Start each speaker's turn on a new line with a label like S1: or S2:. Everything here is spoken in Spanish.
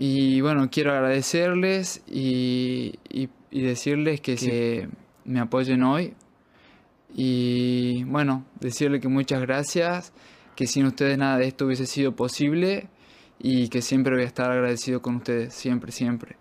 S1: Y bueno, quiero agradecerles y, y, decirles que, se me apoyen hoy. Y bueno, decirles que muchas gracias, que sin ustedes nada de esto hubiese sido posible y que siempre voy a estar agradecido con ustedes, siempre, siempre.